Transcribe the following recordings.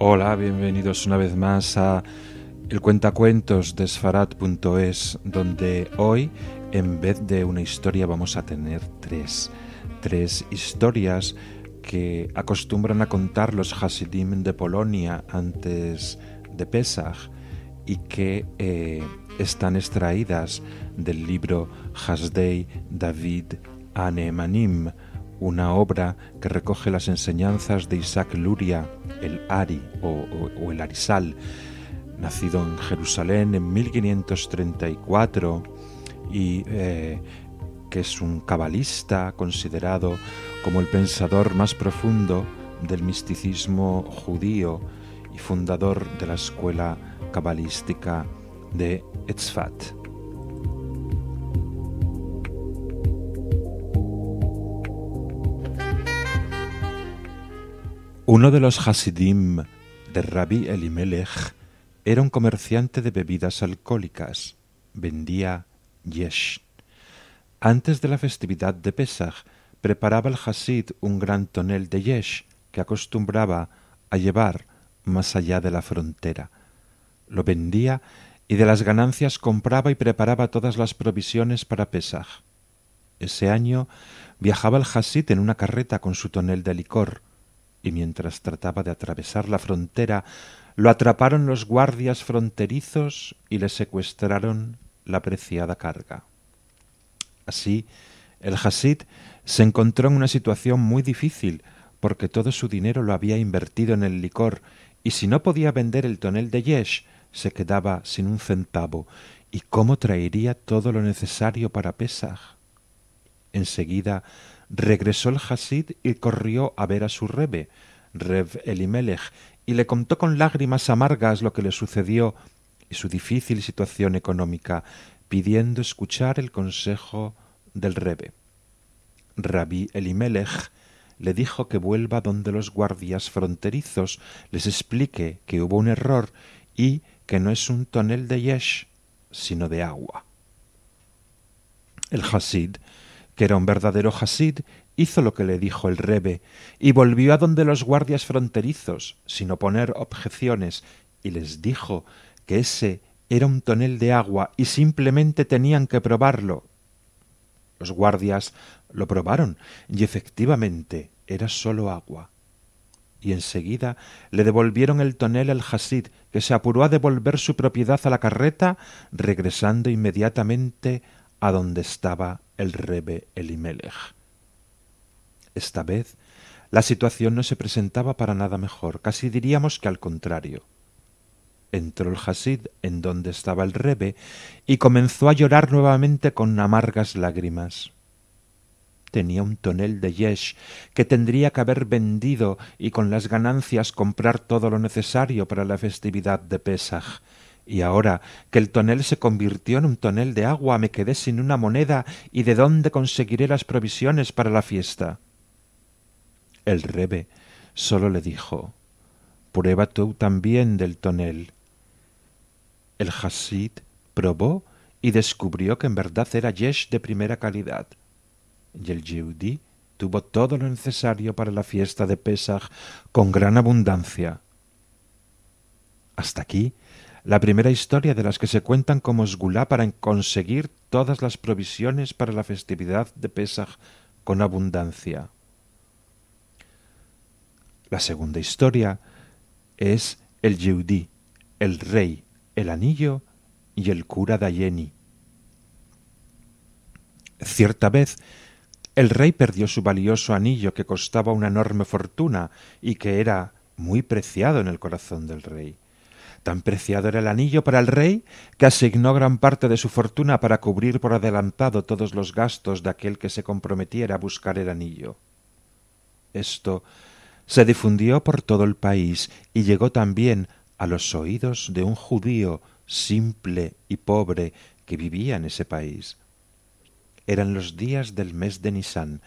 Hola, bienvenidos una vez más a el cuentacuentos de Sfarat.es, donde hoy, en vez de una historia, vamos a tener tres. Tres historias que acostumbran a contar los Hasidim de Polonia antes de Pesach y que eh, están extraídas del libro Hasdei David Anemanim una obra que recoge las enseñanzas de Isaac Luria, el Ari o, el Arisal, nacido en Jerusalén en 1534 y eh, que es un cabalista considerado como el pensador más profundo del misticismo judío y fundador de la escuela cabalística de Etzfat. Uno de los Hasidim de Rabbi Elimelech era un comerciante de bebidas alcohólicas. Vendía yesh. Antes de la festividad de Pesach, preparaba el Hasid un gran tonel de yesh que acostumbraba a llevar más allá de la frontera. Lo vendía y de las ganancias compraba y preparaba todas las provisiones para Pesach. Ese año viajaba el Hasid en una carreta con su tonel de licor, mientras trataba de atravesar la frontera, lo atraparon los guardias fronterizos y le secuestraron la preciada carga. Así, el Hasid se encontró en una situación muy difícil, porque todo su dinero lo había invertido en el licor, y si no podía vender el tonel de Yesh, se quedaba sin un centavo, y cómo traería todo lo necesario para Pesaj. Enseguida regresó el Hasid y corrió a ver a su rebe, Reb Elimelech, y le contó con lágrimas amargas lo que le sucedió y su difícil situación económica, pidiendo escuchar el consejo del rebe. Rabí Elimelech le dijo que vuelva donde los guardias fronterizos les explique que hubo un error y que no es un tonel de yesh, sino de agua. El Hasid que era un verdadero hasid, hizo lo que le dijo el rebe y volvió a donde los guardias fronterizos, sin oponer objeciones, y les dijo que ese era un tonel de agua y simplemente tenían que probarlo. Los guardias lo probaron y efectivamente era sólo agua. Y enseguida le devolvieron el tonel al hasid, que se apuró a devolver su propiedad a la carreta, regresando inmediatamente a donde estaba el rebe Elimelech. Esta vez la situación no se presentaba para nada mejor, casi diríamos que al contrario. Entró el Hasid en donde estaba el rebe y comenzó a llorar nuevamente con amargas lágrimas. Tenía un tonel de yesh que tendría que haber vendido y con las ganancias comprar todo lo necesario para la festividad de Pesach. Y ahora que el tonel se convirtió en un tonel de agua, me quedé sin una moneda y de dónde conseguiré las provisiones para la fiesta. El rebe sólo le dijo Prueba tú también del tonel. El Hasid probó y descubrió que en verdad era yesh de primera calidad. Y el Yehudi tuvo todo lo necesario para la fiesta de Pesach con gran abundancia. Hasta aquí la primera historia de las que se cuentan como gulá para conseguir todas las provisiones para la festividad de Pesaj con abundancia. La segunda historia es el yeudí, el rey, el anillo y el cura Dayeni. Cierta vez, el rey perdió su valioso anillo que costaba una enorme fortuna y que era muy preciado en el corazón del rey. Tan preciado era el anillo para el rey que asignó gran parte de su fortuna para cubrir por adelantado todos los gastos de aquel que se comprometiera a buscar el anillo. Esto se difundió por todo el país y llegó también a los oídos de un judío simple y pobre que vivía en ese país. Eran los días del mes de Nisan.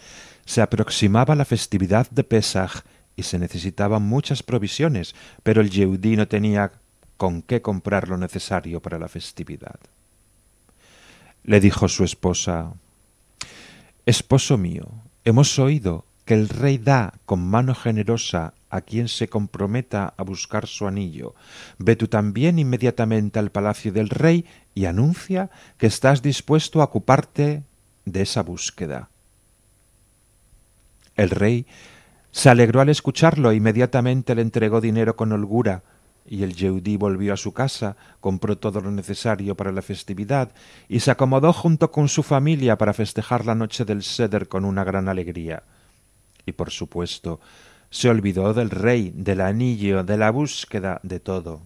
Se aproximaba la festividad de Pesaj y se necesitaban muchas provisiones, pero el yeudí no tenía con qué comprar lo necesario para la festividad. Le dijo su esposa Esposo mío, hemos oído que el rey da con mano generosa a quien se comprometa a buscar su anillo. Ve tú también inmediatamente al palacio del rey y anuncia que estás dispuesto a ocuparte de esa búsqueda. El rey se alegró al escucharlo e inmediatamente le entregó dinero con holgura, y el yeudí volvió a su casa, compró todo lo necesario para la festividad y se acomodó junto con su familia para festejar la noche del Seder con una gran alegría. Y por supuesto, se olvidó del rey, del anillo, de la búsqueda, de todo.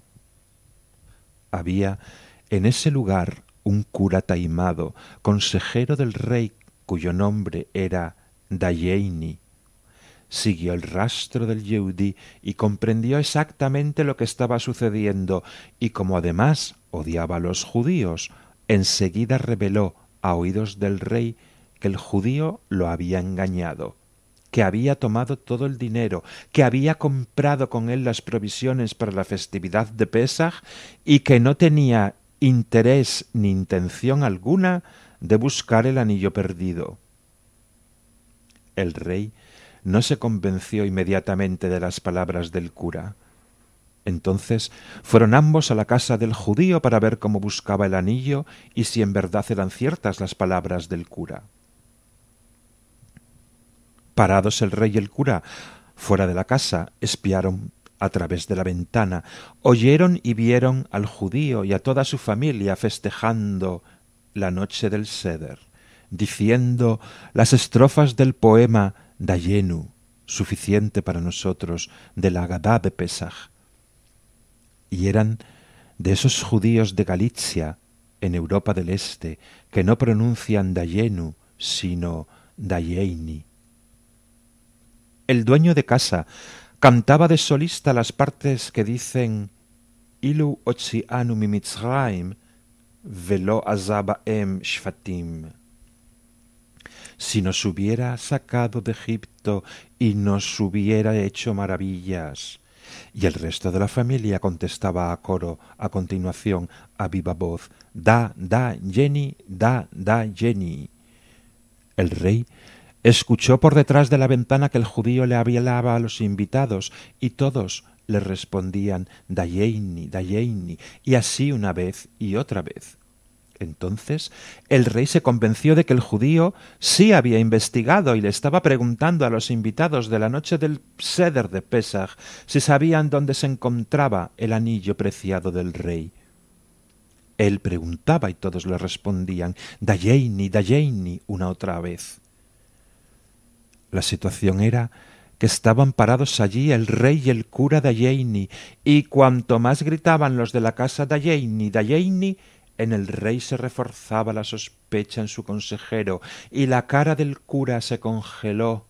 Había en ese lugar un cura taimado, consejero del rey, cuyo nombre era Dayeini, siguió el rastro del Yehudi y comprendió exactamente lo que estaba sucediendo, y como además odiaba a los judíos, enseguida reveló a oídos del rey que el judío lo había engañado, que había tomado todo el dinero, que había comprado con él las provisiones para la festividad de Pesaj y que no tenía interés ni intención alguna de buscar el anillo perdido. El rey no se convenció inmediatamente de las palabras del cura. Entonces fueron ambos a la casa del judío para ver cómo buscaba el anillo y si en verdad eran ciertas las palabras del cura. Parados el rey y el cura fuera de la casa, espiaron a través de la ventana, oyeron y vieron al judío y a toda su familia festejando la noche del seder, diciendo las estrofas del poema Dayenu, suficiente para nosotros, de la gadá de Pesaj. Y eran de esos judíos de Galicia, en Europa del Este, que no pronuncian Dayenu, sino Dayeini. El dueño de casa cantaba de solista las partes que dicen Ilu ochi mi velo velo em shfatim si nos hubiera sacado de Egipto y nos hubiera hecho maravillas. Y el resto de la familia contestaba a coro a continuación a viva voz Da, da, Jenny, da, da, Jenny. El rey escuchó por detrás de la ventana que el judío le hablaba a los invitados y todos le respondían Da Jenny, Da Jenny, y así una vez y otra vez. Entonces el rey se convenció de que el judío sí había investigado y le estaba preguntando a los invitados de la noche del Seder de Pesach si sabían dónde se encontraba el anillo preciado del rey. Él preguntaba y todos le respondían Dayeini, Dayeini una otra vez. La situación era que estaban parados allí el rey y el cura Dayeini, y cuanto más gritaban los de la casa Dayeini, Dayeini, en el rey se reforzaba la sospecha en su consejero, y la cara del cura se congeló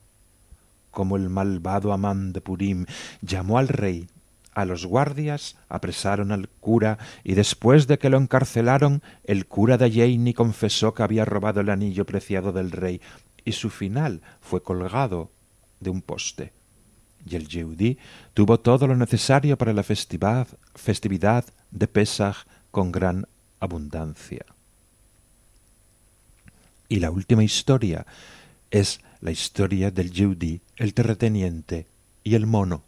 como el malvado Amán de Purim llamó al rey. A los guardias apresaron al cura y después de que lo encarcelaron, el cura de Yeini confesó que había robado el anillo preciado del rey y su final fue colgado de un poste. Y el Yehudí tuvo todo lo necesario para la festividad, festividad de Pesaj con gran abundancia. Y la última historia es la historia del judí el terrateniente y el mono.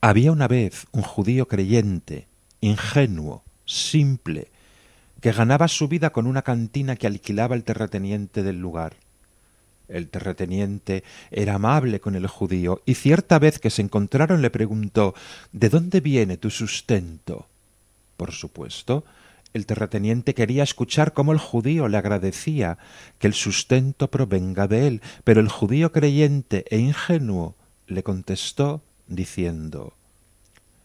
Había una vez un judío creyente, ingenuo, simple, que ganaba su vida con una cantina que alquilaba el terrateniente del lugar. El terrateniente era amable con el judío y cierta vez que se encontraron le preguntó ¿De dónde viene tu sustento? Por supuesto, el terrateniente quería escuchar cómo el judío le agradecía que el sustento provenga de él, pero el judío creyente e ingenuo le contestó diciendo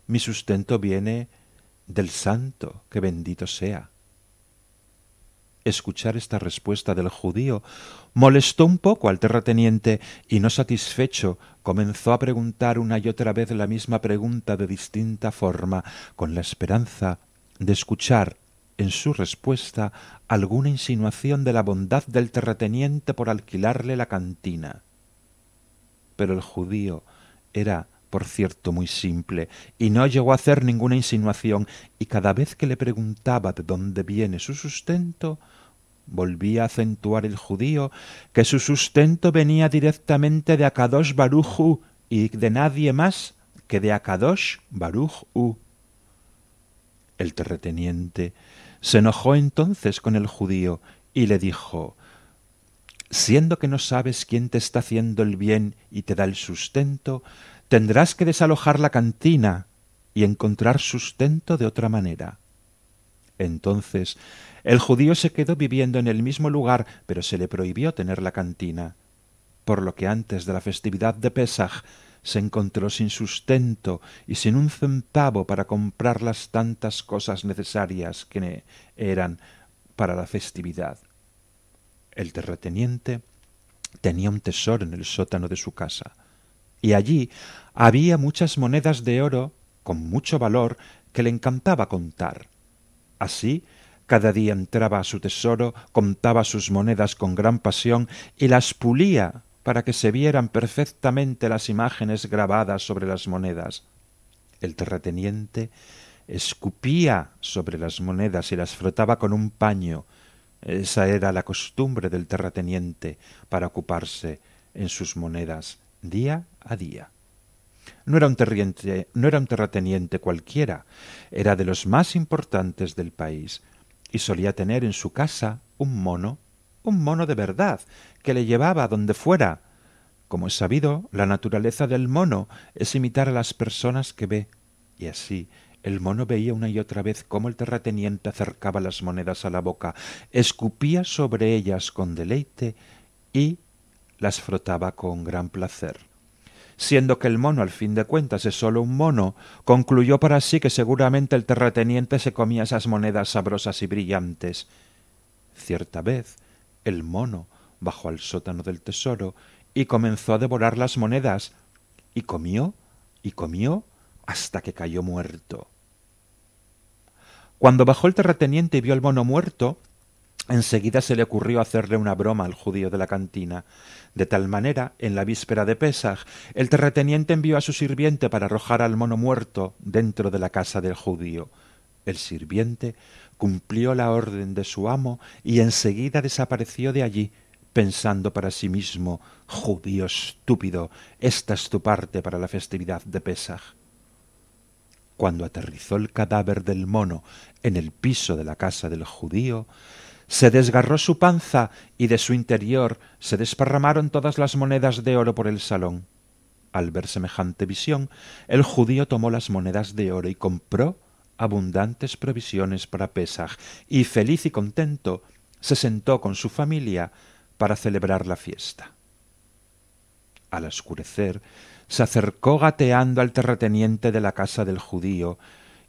Mi sustento viene del santo, que bendito sea. Escuchar esta respuesta del judío molestó un poco al terrateniente y no satisfecho comenzó a preguntar una y otra vez la misma pregunta de distinta forma, con la esperanza de escuchar en su respuesta alguna insinuación de la bondad del terrateniente por alquilarle la cantina. Pero el judío era por cierto muy simple, y no llegó a hacer ninguna insinuación, y cada vez que le preguntaba de dónde viene su sustento, volvía a acentuar el judío que su sustento venía directamente de Akadosh baruju y de nadie más que de Akadosh u El terreteniente se enojó entonces con el judío y le dijo Siendo que no sabes quién te está haciendo el bien y te da el sustento, tendrás que desalojar la cantina y encontrar sustento de otra manera. Entonces el judío se quedó viviendo en el mismo lugar, pero se le prohibió tener la cantina, por lo que antes de la festividad de Pesaj se encontró sin sustento y sin un centavo para comprar las tantas cosas necesarias que eran para la festividad. El terrateniente tenía un tesoro en el sótano de su casa, y allí había muchas monedas de oro con mucho valor que le encantaba contar. Así, cada día entraba a su tesoro, contaba sus monedas con gran pasión y las pulía para que se vieran perfectamente las imágenes grabadas sobre las monedas. El terrateniente escupía sobre las monedas y las frotaba con un paño. Esa era la costumbre del terrateniente para ocuparse en sus monedas día a día. No era, un terriente, no era un terrateniente cualquiera, era de los más importantes del país, y solía tener en su casa un mono, un mono de verdad, que le llevaba a donde fuera. Como es sabido, la naturaleza del mono es imitar a las personas que ve, y así el mono veía una y otra vez cómo el terrateniente acercaba las monedas a la boca, escupía sobre ellas con deleite y las frotaba con gran placer siendo que el mono, al fin de cuentas, es solo un mono, concluyó para sí que seguramente el terrateniente se comía esas monedas sabrosas y brillantes. Cierta vez, el mono bajó al sótano del tesoro y comenzó a devorar las monedas, y comió y comió hasta que cayó muerto. Cuando bajó el terrateniente y vio al mono muerto, Enseguida se le ocurrió hacerle una broma al judío de la cantina. De tal manera, en la víspera de Pesaj, el terrateniente envió a su sirviente para arrojar al mono muerto dentro de la casa del judío. El sirviente cumplió la orden de su amo y enseguida desapareció de allí, pensando para sí mismo Judío estúpido, esta es tu parte para la festividad de Pesaj. Cuando aterrizó el cadáver del mono en el piso de la casa del judío, se desgarró su panza y de su interior se desparramaron todas las monedas de oro por el salón. Al ver semejante visión, el judío tomó las monedas de oro y compró abundantes provisiones para Pesaj, y feliz y contento se sentó con su familia para celebrar la fiesta. Al oscurecer, se acercó gateando al terrateniente de la casa del judío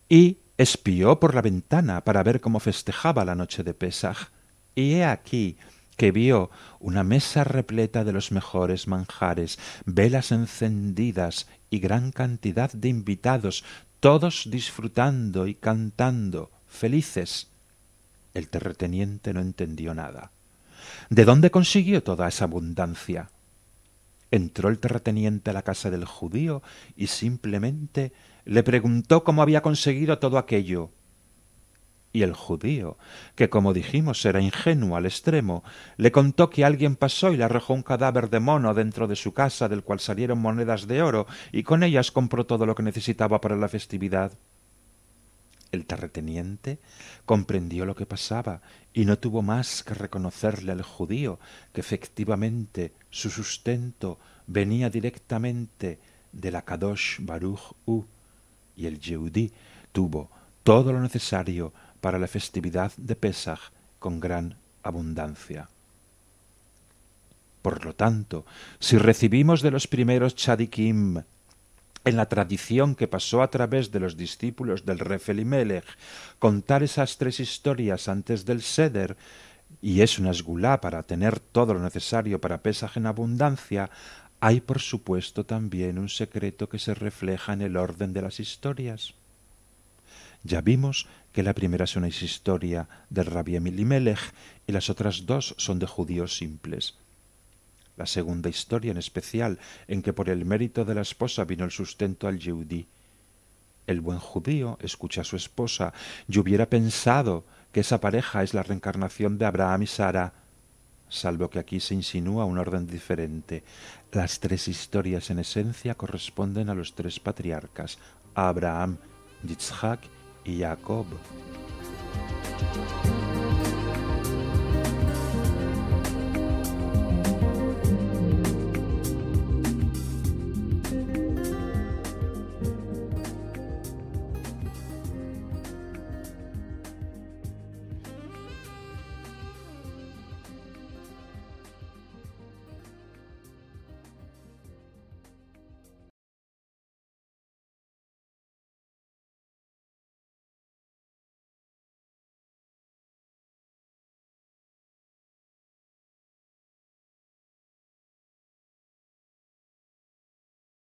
y espió por la ventana para ver cómo festejaba la noche de Pesaj, y he aquí que vio una mesa repleta de los mejores manjares, velas encendidas y gran cantidad de invitados, todos disfrutando y cantando, felices. El terrateniente no entendió nada. ¿De dónde consiguió toda esa abundancia? Entró el terrateniente a la casa del judío y simplemente le preguntó cómo había conseguido todo aquello. Y el judío, que como dijimos era ingenuo al extremo, le contó que alguien pasó y le arrojó un cadáver de mono dentro de su casa del cual salieron monedas de oro y con ellas compró todo lo que necesitaba para la festividad. El terreteniente comprendió lo que pasaba y no tuvo más que reconocerle al judío que efectivamente su sustento venía directamente de la Kadosh Baruch U y el Yehudí tuvo todo lo necesario para la festividad de Pesaj con gran abundancia. Por lo tanto, si recibimos de los primeros Chadikim en la tradición que pasó a través de los discípulos del Refelimelech, contar esas tres historias antes del Seder, y es una esgulá para tener todo lo necesario para Pesaj en abundancia, hay por supuesto también un secreto que se refleja en el orden de las historias. Ya vimos que la primera es una historia del rabí Emilimelech, y las otras dos son de judíos simples. La segunda historia en especial, en que por el mérito de la esposa vino el sustento al Yehudí. El buen judío escucha a su esposa y hubiera pensado que esa pareja es la reencarnación de Abraham y Sara, salvo que aquí se insinúa un orden diferente. Las tres historias en esencia corresponden a los tres patriarcas, Abraham, Yitzhak y Jacob.